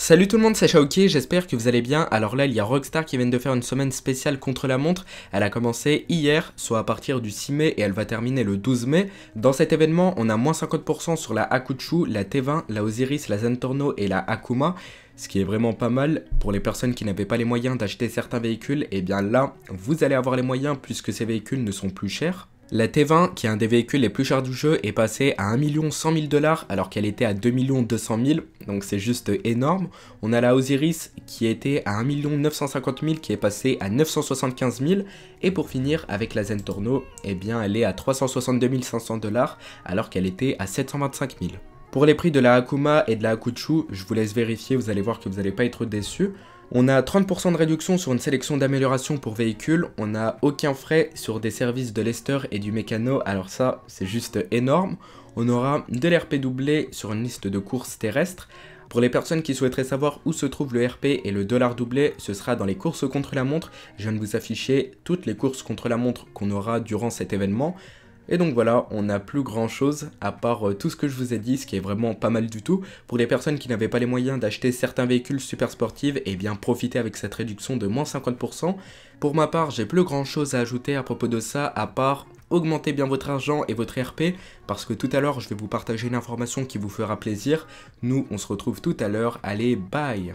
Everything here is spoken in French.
Salut tout le monde, c'est Shaoki, j'espère que vous allez bien. Alors là, il y a Rockstar qui vient de faire une semaine spéciale contre la montre. Elle a commencé hier, soit à partir du 6 mai, et elle va terminer le 12 mai. Dans cet événement, on a moins 50% sur la Akuchu, la T20, la Osiris, la Zentorno et la Akuma ce qui est vraiment pas mal pour les personnes qui n'avaient pas les moyens d'acheter certains véhicules, et eh bien là, vous allez avoir les moyens puisque ces véhicules ne sont plus chers. La T20, qui est un des véhicules les plus chers du jeu, est passée à 1 100 000 dollars alors qu'elle était à 2 200 000, donc c'est juste énorme. On a la Osiris qui était à 1 950 000 qui est passée à 975 000 et pour finir avec la Zentorno, eh bien elle est à 362 500 dollars alors qu'elle était à 725 000. Pour les prix de la Akuma et de la Akuchu, je vous laisse vérifier, vous allez voir que vous n'allez pas être déçus. On a 30% de réduction sur une sélection d'améliorations pour véhicules, on n'a aucun frais sur des services de lester et du mécano, alors ça c'est juste énorme. On aura de l'RP doublé sur une liste de courses terrestres. Pour les personnes qui souhaiteraient savoir où se trouve le RP et le dollar doublé, ce sera dans les courses contre la montre. Je viens de vous afficher toutes les courses contre la montre qu'on aura durant cet événement. Et donc voilà, on n'a plus grand chose à part euh, tout ce que je vous ai dit, ce qui est vraiment pas mal du tout. Pour les personnes qui n'avaient pas les moyens d'acheter certains véhicules super sportifs, et eh bien profitez avec cette réduction de moins 50%. Pour ma part, j'ai plus grand chose à ajouter à propos de ça, à part augmenter bien votre argent et votre RP, parce que tout à l'heure je vais vous partager une information qui vous fera plaisir. Nous, on se retrouve tout à l'heure, allez, bye